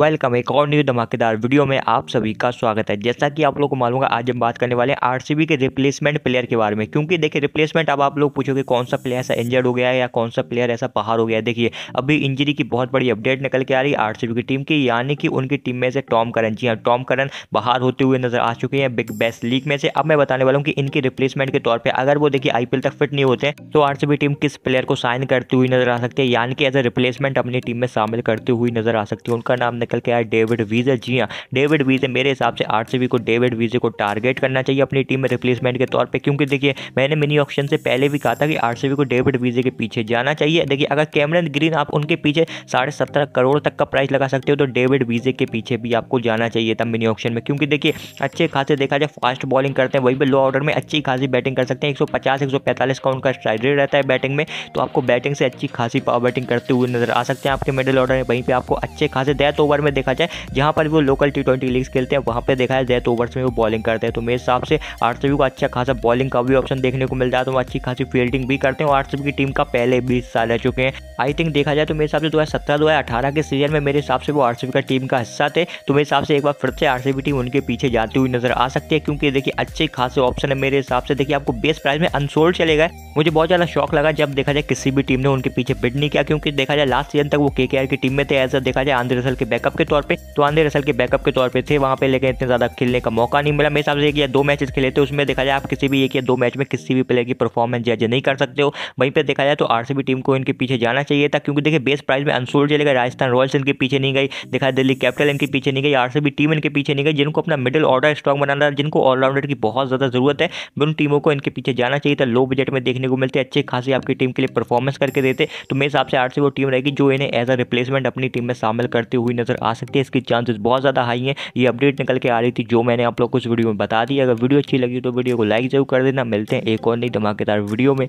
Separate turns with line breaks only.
welcome एक और new धमाकेदार वीडियो में आप सभी का स्वागत है जैसा कि आप लोग को मालूम है आज हम बात करने वाले हैं आरसीबी के रिप्लेसमेंट प्लेयर के बारे में क्योंकि देखिए रिप्लेसमेंट अब आप लोग पूछोगे कौन सा प्लेयर ऐसा इंजर्ड हो गया है या कौन सा प्लेयर ऐसा बाहर हो गया है देखिए अभी इंजरी की बहुत बड़ी अपडेट निकल के आ रही है आर की टीम की यानी कि उनकी टीम में से टॉम करन जी हाँ टॉम करन बाहर होते हुए नजर आ चुके हैं बिग बेस्ट लीग में से अब मैं बताने वाला हूँ कि इनके रिप्लेसमेंट के तौर पर अगर वो देखिए आईपीएल तक फिट नहीं होते तो आर टीम किस प्लेयर को साइन करती हुई नजर आ सकती है यानी कि एज ए रिप्लेसमेंट अपनी टीम में शामिल करती हुई नजर आ सकती है उनका नाम निकल के आए डेविड वीजे जी हाँ डेविड वीजे मेरे हिसाब से आर को डेविड वीजे को टारगेट करना चाहिए अपनी टीम में रिप्लेसमेंट के तौर पर क्योंकि देखिए मैंने मिनी ऑप्शन से पहले भी कहा था कि आर को डेविड वीजे के पीछे जाना चाहिए देखिए अगर कैमरन ग्रीन आप उनके पीछे साढ़े सत्रह करोड़ तक का प्राइस लगा सकते हो तो डेविड वीजे के पीछे भी आपको जाना चाहिए था मिनी ऑप्शन में क्योंकि देखिए अच्छे खासे देखा जाए फास्ट बॉलिंग करते हैं वही पर लो ऑर्डर में अच्छी खासी बैटिंग कर सकते हैं 150 145 का उनका स्ट्राइक रेट रहता है बैटिंग में तो आपको बैटिंग से अच्छी खासी पावर बैटिंग करते हुए नजर आ सकते हैं आपके मिडिल ऑर्डर में वहीं पर आपको अच्छे खासे डेथ ओवर तो ओवर में देखा जाए जहाँ पर वो लोकल टी ट्वेंटी लीग्स खेलते हैं वहाँ पर देखा जाए तो ओवर्स में वो बॉलिंग करते हैं तो मेरे हिसाब से आरसीबी को अच्छा खासा बॉलिंग का भी ऑप्शन देखने को मिल जाता है तो वो अच्छी खासी फील्डिंग भी करते हैं और आरसीबी की टीम का पहले बीस साल रह चुके हैं आई थिंक देखा जाए तो मेरे हिसाब से दो हज़ार के सीजन में मेरे हिसाब से वो आरसीबी का टीम का हिस्सा थे तो मेरे हिसाब से एक बार फिर से आरसीबी टीम उनके पीछे जाती हुई नजर आ सकती है क्योंकि देखिए अच्छे खासे ऑप्शन है मेरे हिसाब से देखिए आपको बेस प्राइस में अनसोल्ड चले गए मुझे बहुत ज़्यादा शौक लगा जब देखा जाए किसी भी टीम ने उनके पीछे बिड नहीं किया क्योंकि देखा जाए लास्ट सीजन तक वो केकेआर की टीम में थे ऐसा देखा जाए आंध्र रसल के बैकअप बैकअप के तौर पर तो आंधे रसल के बैकअप के तौर पर थे वहाँ पर लेकिन इतने ज़्यादा खेलने का मौका नहीं मिला मेरे हिसाब से एक या दो मैचेस खेले थे उसमें देखा जाए आप किसी भी एक या दो मैच में किसी भी प्लेयर की परफॉर्मेंस जज नहीं कर सकते हो वहीं पर देखा जाए तो आरसीबी टीम को इनके पीछे जाना चाहिए था क्योंकि देखिए बेस्ट प्राइज में अंसूल चले गए राजस्थान रॉयल्स इनके पीछे नहीं गई देखा दिल्ली कैपिटल इनके पीछे नहीं गई आर टीम इनके पीछे नहीं गई जिनको अपना मिडिल ऑर्डर स्ट्रॉन्ग बनाना था जिनको ऑलराउंडर की बहुत ज़्यादा ज़रूरत है उन टीमों को इनके पीछे जाना चाहिए था लो बजट में देखने को मिलते अच्छे खासी आपकी टीम के लिए परफॉर्मेंस करके देते तो मेरे हिसाब से आर वो टीम रहेगी जो इन्हें एज अ रिप्लेसमेंट अपनी टीम में शामिल करती हुई नजर आ सकती है इसकी चांसेस बहुत ज़्यादा हाई हैं ये अपडेट निकल के आ रही थी जो मैंने आप लोग को उस वीडियो में बता दी अगर वीडियो अच्छी लगी तो वीडियो को लाइक जरूर कर देना मिलते हैं एक और नहीं धमाकेदार वीडियो में